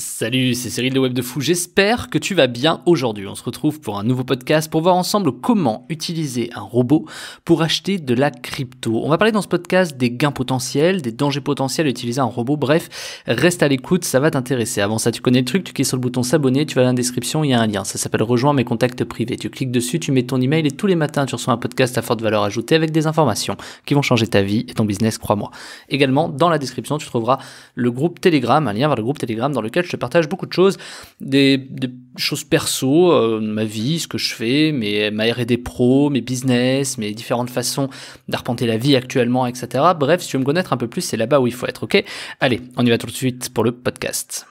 Salut, c'est Cyril de Web de Fou. J'espère que tu vas bien aujourd'hui. On se retrouve pour un nouveau podcast pour voir ensemble comment utiliser un robot pour acheter de la crypto. On va parler dans ce podcast des gains potentiels, des dangers potentiels d'utiliser utiliser un robot. Bref, reste à l'écoute, ça va t'intéresser. Avant ça, tu connais le truc, tu cliques sur le bouton s'abonner, tu vas dans la description, il y a un lien. Ça s'appelle rejoins mes contacts privés. Tu cliques dessus, tu mets ton email et tous les matins, tu reçois un podcast à forte valeur ajoutée avec des informations qui vont changer ta vie et ton business, crois-moi. Également, dans la description, tu trouveras le groupe Telegram, un lien vers le groupe Telegram dans lequel je te partage beaucoup de choses, des, choses perso, euh, ma vie, ce que je fais, mes, ma R&D pro, mes business, mes différentes façons d'arpenter la vie actuellement, etc. Bref, si tu veux me connaître un peu plus, c'est là-bas où il faut être, ok Allez, on y va tout de suite pour le podcast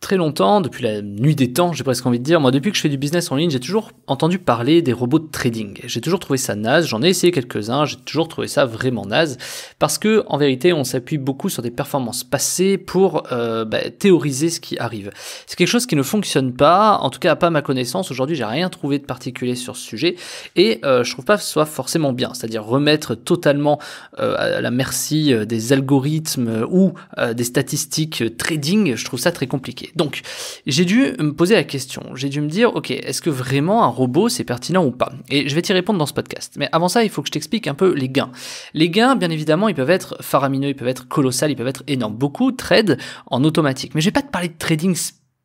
très longtemps, depuis la nuit des temps, j'ai presque envie de dire, moi depuis que je fais du business en ligne, j'ai toujours entendu parler des robots de trading. J'ai toujours trouvé ça naze, j'en ai essayé quelques-uns, j'ai toujours trouvé ça vraiment naze, parce que en vérité, on s'appuie beaucoup sur des performances passées pour euh, bah, théoriser ce qui arrive. C'est quelque chose qui ne fonctionne pas, en tout cas à pas ma connaissance. Aujourd'hui, j'ai rien trouvé de particulier sur ce sujet, et euh, je trouve pas que ce soit forcément bien, c'est-à-dire remettre totalement euh, à la merci des algorithmes ou des statistiques trading. Je trouve ça très compliqué. Donc, j'ai dû me poser la question. J'ai dû me dire, ok, est-ce que vraiment un robot c'est pertinent ou pas Et je vais t'y répondre dans ce podcast. Mais avant ça, il faut que je t'explique un peu les gains. Les gains, bien évidemment, ils peuvent être faramineux, ils peuvent être colossaux, ils peuvent être énormes. Beaucoup trade en automatique. Mais je vais pas te parler de trading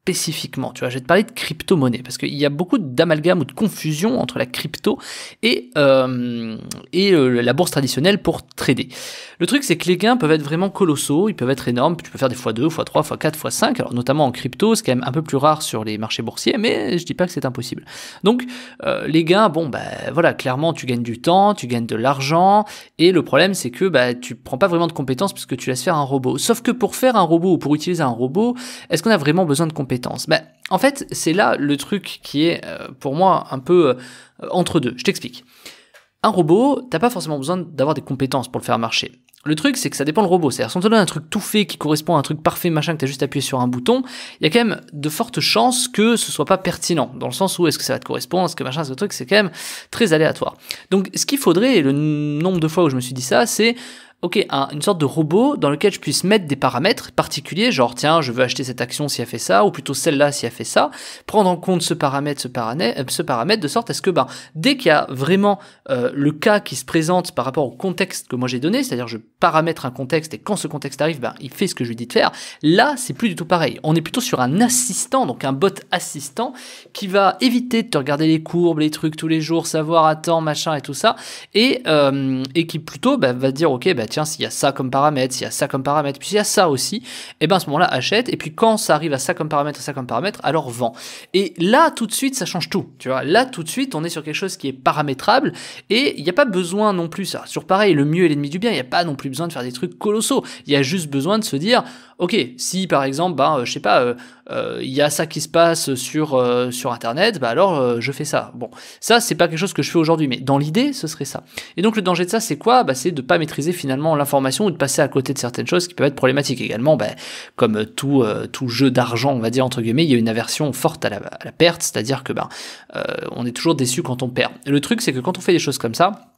spécifiquement Tu vois, je vais te parler de crypto-monnaie parce qu'il y a beaucoup d'amalgame ou de confusion entre la crypto et, euh, euh, la bourse traditionnelle pour trader. Le truc, c'est que les gains peuvent être vraiment colossaux, ils peuvent être énormes. Tu peux faire des fois 2 fois 3 fois 4 fois 5 Alors, notamment en crypto, c'est quand même un peu plus rare sur les marchés boursiers, mais je dis pas que c'est impossible. Donc, euh, les gains, bon, bah voilà, clairement, tu gagnes du temps, tu gagnes de l'argent et le problème, c'est que bah, tu prends pas vraiment de compétences puisque tu laisses faire un robot. Sauf que pour faire un robot ou pour utiliser un robot, est-ce qu'on a vraiment besoin de compétences compétences ben, En fait, c'est là le truc qui est euh, pour moi un peu euh, entre deux. Je t'explique. Un robot, t'as pas forcément besoin d'avoir des compétences pour le faire marcher. Le truc, c'est que ça dépend le robot. C'est-à-dire, si on te donne un truc tout fait qui correspond à un truc parfait, machin, que t'as juste appuyé sur un bouton, il y a quand même de fortes chances que ce soit pas pertinent. Dans le sens où est-ce que ça va te correspondre, est-ce que machin, ce truc, c'est quand même très aléatoire. Donc, ce qu'il faudrait, et le nombre de fois où je me suis dit ça, c'est ok, une sorte de robot dans lequel je puisse mettre des paramètres particuliers, genre tiens, je veux acheter cette action si elle fait ça, ou plutôt celle-là si elle fait ça, prendre en compte ce paramètre, ce, paramètre, euh, ce paramètre de sorte à ce que ben, dès qu'il y a vraiment euh, le cas qui se présente par rapport au contexte que moi j'ai donné, c'est-à-dire je paramètre un contexte et quand ce contexte arrive, ben, il fait ce que je lui dis de faire, là c'est plus du tout pareil. On est plutôt sur un assistant, donc un bot assistant qui va éviter de te regarder les courbes, les trucs tous les jours, savoir temps machin et tout ça, euh, et, qui plutôt ben, va dire ok, ben, tiens, s'il y a ça comme paramètre, s'il y a ça comme paramètre, puis s'il y a ça aussi, et eh bien à ce moment-là, achète. Et puis quand ça arrive à ça comme paramètre, ça comme paramètre, alors vend. Et là, tout de suite, ça change tout. Tu vois, là, tout de suite, on est sur quelque chose qui est paramétrable et il n'y a pas besoin non plus, ça. sur pareil, le mieux est l'ennemi du bien, il n'y a pas non plus besoin de faire des trucs colossaux. Il y a juste besoin de se dire, ok, si par exemple, ben, euh, je sais pas, euh, euh, il y a ça qui se passe sur, sur Internet, ben, alors je fais ça. Bon, ça, c'est pas quelque chose que je fais aujourd'hui, mais dans l'idée, ce serait ça. Et donc, le danger de ça, c'est quoi bah C'est de pas maîtriser finalement l'information ou de passer à côté de certaines choses qui peuvent être problématiques. Également, ben, comme euh, euh, tout, jeu d'argent, on va dire entre guillemets, il y a une aversion forte à la, perte, c'est-à-dire que ben, euh, on est toujours déçu quand on perd. le truc, c'est que quand on fait des choses comme ça,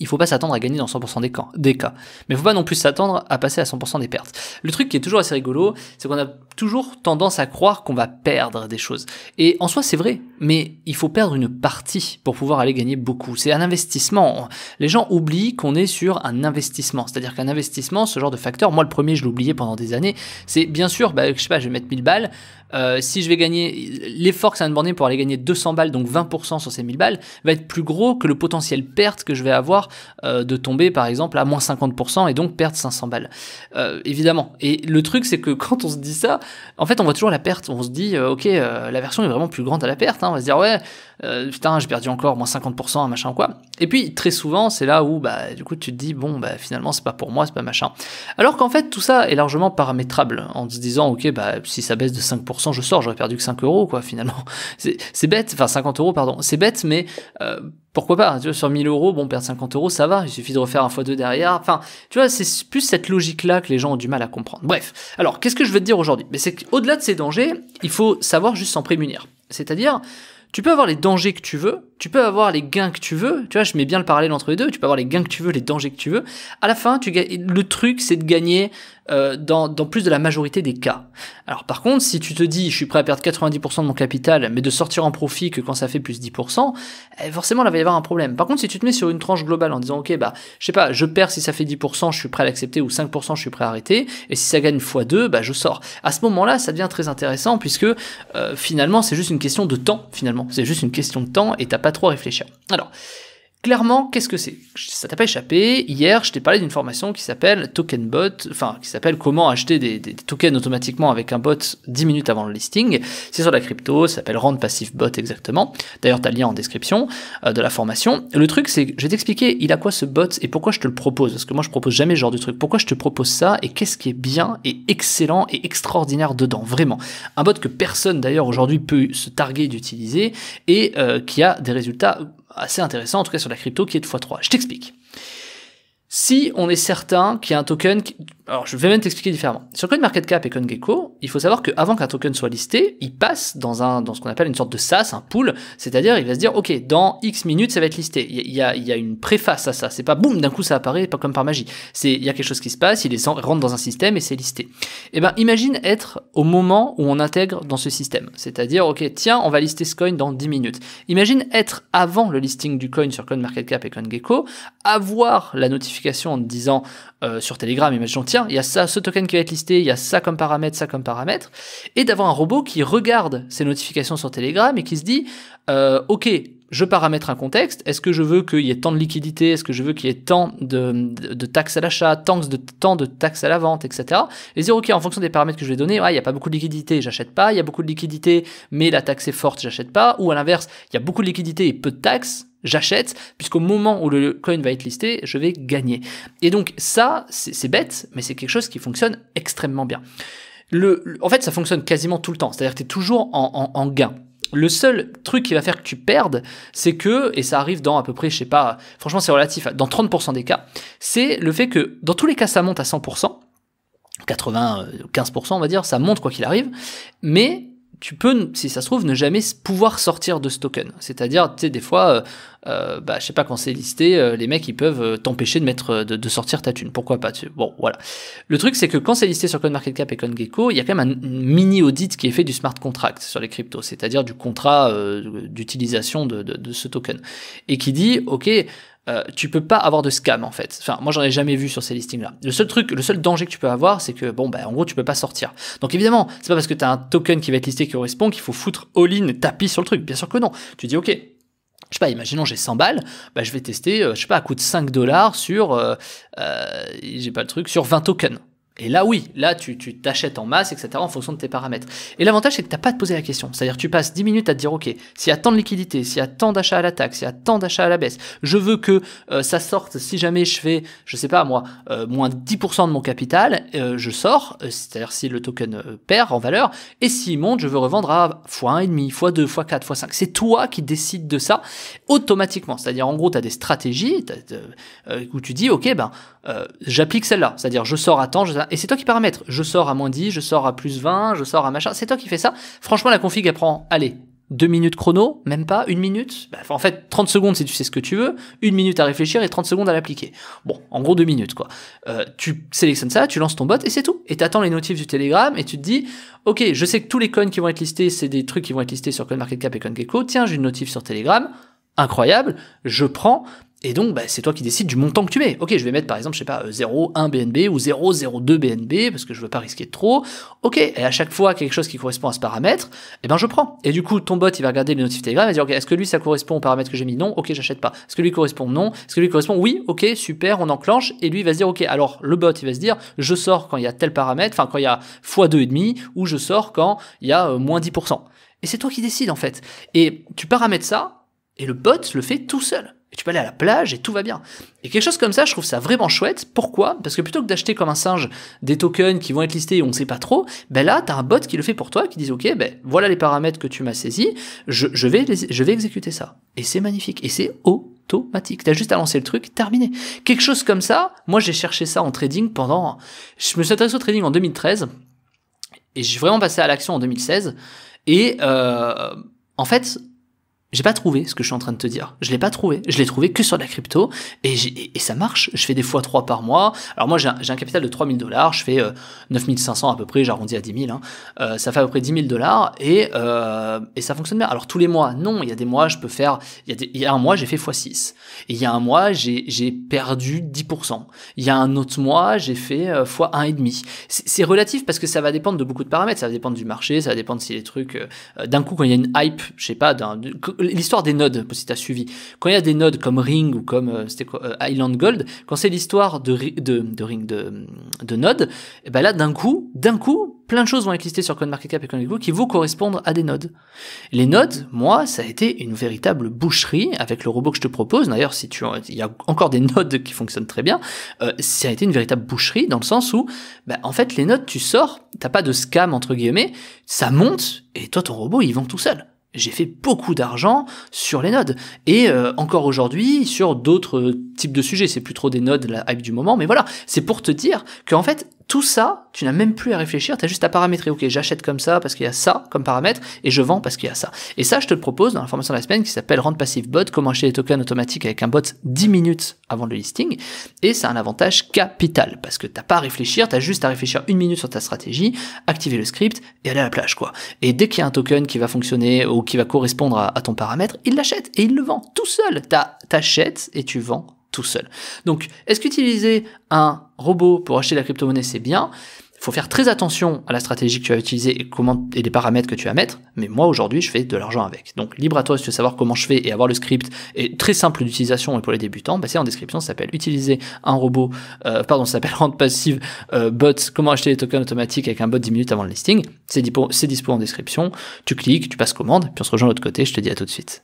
il faut pas s'attendre à gagner dans 100% des cas, mais il Mais faut pas non plus s'attendre à passer à 100% des pertes. Le truc qui est toujours assez rigolo, c'est qu'on a toujours tendance à croire qu'on va perdre des choses. Et en soi, c'est vrai, mais il faut perdre une partie pour pouvoir aller gagner beaucoup. C'est un investissement. Les gens oublient qu'on est sur un investissement. C'est-à-dire qu'un investissement, ce genre de facteur, moi le premier, je l'oubliais pendant des années, c'est bien sûr, bah, je sais pas, je vais mettre 1000 balles. Euh, si je vais gagner, l'effort que ça va me pour aller gagner 200 balles, donc 20% sur ces 1000 balles, va être plus gros que le potentiel perte que je vais avoir euh, de tomber par exemple à moins 50% et donc perdre 500 balles. Euh, évidemment. Et le truc, c'est que quand on se dit ça, en fait, on voit toujours la perte. On se dit, euh, ok, euh, la version est vraiment plus grande à la perte. Hein. On va se dire, ouais, euh, putain, j'ai perdu encore moins 50%, machin quoi. Et puis très souvent, c'est là où bah du coup tu te dis bon bah finalement c'est pas pour moi, c'est pas machin. Alors qu'en fait tout ça est largement paramétrable en se disant ok bah si ça baisse de 5%, je sors, j'aurais perdu que 5 euros quoi finalement. C'est bête, enfin 50 euros pardon, c'est bête mais euh, pourquoi pas, tu vois, sur 1000 euros, bon, perdre 50 euros, ça va, il suffit de refaire un x2 derrière. Enfin, tu vois, c'est plus cette logique-là que les gens ont du mal à comprendre. Bref, alors, qu'est-ce que je veux te dire aujourd'hui Mais c'est qu'au-delà de ces dangers, il faut savoir juste s'en prémunir. C'est-à-dire, tu peux avoir les dangers que tu veux, tu peux avoir les gains que tu veux, tu vois, je mets bien le parallèle entre les deux, tu peux avoir les gains que tu veux, les dangers que tu veux. À la fin, tu le truc, c'est de gagner euh, dans, dans, plus de la majorité des cas. Alors par contre, si tu te dis, je suis prêt à perdre 90% de mon capital, mais de sortir en profit que quand ça fait plus 10%, eh, forcément, là, va y avoir un problème. Par contre, si tu te mets sur une tranche globale en disant, ok, bah, je sais pas, je perds si ça fait 10%, je suis prêt à l'accepter, ou 5%, je suis prêt à arrêter, et si ça gagne x2, bah, je sors. À ce moment-là, ça devient très intéressant, puisque euh, finalement, c'est juste une question de temps, finalement. C'est juste une question de temps, et trop réfléchir. Alors, clairement, qu'est-ce que c'est Ça t'a pas échappé. Hier, je t'ai parlé d'une formation qui s'appelle Token Bot, enfin, qui s'appelle comment acheter des, tokens automatiquement avec un bot 10 minutes avant le listing. C'est sur la crypto, ça s'appelle Rendre Passive Bot exactement. D'ailleurs, t'as le lien en description euh, de la formation. Le truc, c'est que je vais t'expliquer il a quoi ce bot et pourquoi je te le propose. Parce que moi, je propose jamais ce genre de truc. Pourquoi je te propose ça et qu'est-ce qui est bien et excellent et extraordinaire dedans, vraiment. Un bot que personne d'ailleurs aujourd'hui peut se targuer d'utiliser et euh, qui a des résultats assez intéressant, en tout cas sur la crypto, qui est de x3. Je t'explique. Si on est certain qu'il y a un token alors, je vais même t'expliquer différemment. Sur CoinMarketCap et CoinGecko, il faut savoir qu'avant qu'un token soit listé, il passe dans, un, dans ce qu'on appelle une sorte de SAS, un pool, c'est-à-dire il va se dire, OK, dans X minutes, ça va être listé. Il y a, il y a une préface à ça. C'est pas boum, d'un coup, ça apparaît pas comme par magie. C'est, il y a quelque chose qui se passe, il est, rentre dans un système et c'est listé. Eh ben, imagine être au moment où on intègre dans ce système. C'est-à-dire, OK, tiens, on va lister ce coin dans 10 minutes. Imagine être avant le listing du coin sur CoinMarketCap et CoinGecko, avoir la notification en disant, euh, sur Telegram, imagine, il y a ça, ce token qui va être listé, il y a ça comme paramètre, ça comme paramètre, et d'avoir un robot qui regarde ces notifications sur Telegram et qui se dit, euh, ok, je paramètre un contexte, est-ce que je veux qu'il y ait tant de liquidité, est-ce que je veux qu'il y ait tant de, taxes à l'achat, tant de, tant de taxes à la vente, etc. Et dire, ok, en fonction des paramètres que je vais donner, ouais, il n'y a pas beaucoup de liquidité, j'achète pas, il y a beaucoup de liquidités, mais la taxe est forte, j'achète pas, ou à l'inverse, il y a beaucoup de liquidités et peu de taxes, j'achète, puisqu'au moment où le coin va être listé, je vais gagner. Et donc ça, c'est bête, mais c'est quelque chose qui fonctionne extrêmement bien. Le, en fait, ça fonctionne quasiment tout le temps, c'est-à-dire que tu es toujours en, en, gain. Le seul truc qui va faire que tu perdes, c'est que, et ça arrive dans à peu près, je sais pas, franchement c'est relatif, dans 30% des cas, c'est le fait que dans tous les cas ça monte à 100%, 95% euh, on va dire, ça monte quoi qu'il arrive, mais tu peux, si ça se trouve, ne jamais pouvoir sortir de ce token. C'est-à-dire, tu sais, des fois, euh, euh, bah, je sais pas, quand c'est listé, euh, les mecs, ils peuvent t'empêcher de, mettre, de, sortir ta thune. Pourquoi pas tu... Bon, voilà. Le truc, c'est que quand c'est listé sur CoinMarketCap et CoinGecko, il y a quand même un mini audit qui est fait du smart contract sur les cryptos, c'est-à-dire du contrat d'utilisation de, ce token. Et qui dit, OK, euh, tu peux pas avoir de scam en fait. Enfin, moi j'en ai jamais vu sur ces listings là. Le seul truc, le seul danger que tu peux avoir, c'est que bon, bah en gros tu peux pas sortir. Donc évidemment, c'est pas parce que tu as un token qui va être listé qui correspond qu'il faut foutre all-in tapis sur le truc. Bien sûr que non. Tu dis ok, je sais pas, imaginons j'ai 100 balles, bah, je vais tester, euh, je sais pas, à coût de 5 dollars sur, euh, j'ai pas le truc, sur 20 tokens. Et là, oui, là, tu t'achètes en masse, etc., en fonction de tes paramètres. Et l'avantage, c'est que tu n'as pas de poser la question. C'est-à-dire, tu passes 10 minutes à te dire, OK, s'il y a tant de liquidités, s'il y a tant d'achats à la taxe, s'il y a tant d'achats à la baisse, je veux que euh, ça sorte, si jamais je fais, je sais pas moi, euh, moins moins 10% de mon capital, euh, je sors, c'est-à-dire si le token perd en valeur, et s'il monte, je veux revendre à x1,5, x2, x4, x5. C'est toi qui décides de ça automatiquement. C'est-à-dire, en gros, tu as des stratégies où tu dis, OK, ben... Euh, j'applique celle-là. C'est-à-dire, je sors à temps, et c'est toi qui paramètre, Je sors à moins 10, je sors à plus 20, je sors à machin. C'est toi qui fais ça. Franchement, la config, elle prend, allez, deux minutes chrono, même pas, une minute. Bah, en fait, 30 secondes si tu sais ce que tu veux, une minute à réfléchir et 30 secondes à l'appliquer. Bon, en gros deux minutes, quoi. Euh, tu sélectionnes ça, tu lances ton bot et c'est tout. Et t'attends les notifs du Telegram et tu te dis, ok, je sais que tous les coins qui vont être listés, c'est des trucs qui vont être listés sur CoinMarketCap et CoinGecko. Tiens, j'ai une notif sur Telegram incroyable, je prends, et donc, bah, c'est toi qui décides du montant que tu mets. Ok, je vais mettre par exemple, je sais pas, 0,1 euh, BNB ou 0,02 BNB parce que je veux pas risquer trop. Ok, et à chaque fois quelque chose qui correspond à ce paramètre, eh ben je prends. Et du coup, ton bot, il va regarder les notifs Telegram et dire, ok, est-ce que lui ça correspond au paramètre que j'ai mis Non, ok, j'achète pas. Est-ce que lui correspond Non. Est-ce que lui correspond Oui, ok, super, on enclenche. Et lui, il va se dire, ok, alors le bot, il va se dire, je sors quand il y a tel paramètre, enfin quand il y a x2,5 ou je sors quand il y a euh, moins 10%. Et c'est toi qui décides en fait. Et tu paramètres ça et le bot le fait tout seul et tu peux aller à la plage et tout va bien. Et quelque chose comme ça, je trouve ça vraiment chouette. Pourquoi Parce que plutôt que d'acheter comme un singe des tokens qui vont être listés et on ne sait pas trop, ben là, tu as un bot qui le fait pour toi, qui dit ok, ben voilà les paramètres que tu m'as saisis, je, vais je vais exécuter ça. Et c'est magnifique. Et c'est automatique. Tu as juste à lancer le truc, terminé. Quelque chose comme ça, moi j'ai cherché ça en trading pendant... Je me suis intéressé au trading en 2013, et j'ai vraiment passé à l'action en 2016, et euh, en fait j'ai pas trouvé ce que je suis en train de te dire. Je l'ai pas trouvé. Je l'ai trouvé que sur la crypto et, ça marche. Je fais des fois 3 par mois. Alors moi, j'ai un, capital de 3000 dollars. Je fais 9500 euh, à peu près. J'arrondis à 10 000. Hein. Euh, ça fait à peu près 10 000 dollars euh, et, ça fonctionne bien. Alors tous les mois, non. Il y a des mois, je peux faire. Il y a, un mois, j'ai fait x6. il y a un mois, j'ai perdu 10%. Il y a un autre mois, j'ai fait x1,5. C'est relatif parce que ça va dépendre de beaucoup de paramètres. Ça va dépendre du marché. Ça va dépendre si les trucs. D'un coup, quand il y a une hype, je sais pas, d'un l'histoire des nodes, si tu as suivi. Quand il y a des nodes comme Ring ou comme euh, euh, Island Gold, quand c'est l'histoire de, de, Ring, de, de nodes, eh ben là, d'un coup, d'un coup, plein de choses vont être listées sur CoinMarketCap et CoinGecko qui vont correspondre à des nodes. Les nodes, moi, ça a été une véritable boucherie avec le robot que je te propose. D'ailleurs, si tu, il y a encore des nodes qui fonctionnent très bien. Euh, ça a été une véritable boucherie dans le sens où, ben, en fait, les nodes, tu sors, t'as pas de scam entre guillemets, ça monte et toi, ton robot, il vend tout seul j'ai fait beaucoup d'argent sur les nodes. Et euh, encore aujourd'hui, sur d'autres euh, types de sujets, c'est plus trop des nodes, la hype du moment, mais voilà, c'est pour te dire qu'en fait, tout ça, tu n'as même plus à réfléchir, tu as juste à paramétrer. Ok, j'achète comme ça parce qu'il y a ça comme paramètre et je vends parce qu'il y a ça. Et ça, je te le propose dans la formation de la semaine qui s'appelle Rent Passive Bot, comment acheter des tokens automatiques avec un bot 10 minutes avant le listing. Et c'est un avantage capital parce que t'as pas à réfléchir, as juste à réfléchir une minute sur ta stratégie, activer le script et aller à la plage, quoi. Et dès qu'il y a un token qui va fonctionner ou qui va correspondre à, à ton paramètre, il l'achète et il le vend tout seul. T'achètes et tu vends seul. Donc, est-ce qu'utiliser un robot pour acheter la crypto-monnaie, c'est bien il faut faire très attention à la stratégie que tu vas utiliser et, comment, et les paramètres que tu vas mettre. Mais moi, aujourd'hui, je fais de l'argent avec. Donc, libre à toi si tu veux savoir comment je fais et avoir le script est très simple d'utilisation et pour les débutants, bah, c'est en description. Ça s'appelle utiliser un robot, euh, pardon, ça s'appelle rente passive euh, bots. bot, comment acheter les tokens automatiques avec un bot 10 minutes avant le listing. C'est dispo, dispo en description. Tu cliques, tu passes commande, puis on se rejoint de l'autre côté. Je te dis à tout de suite.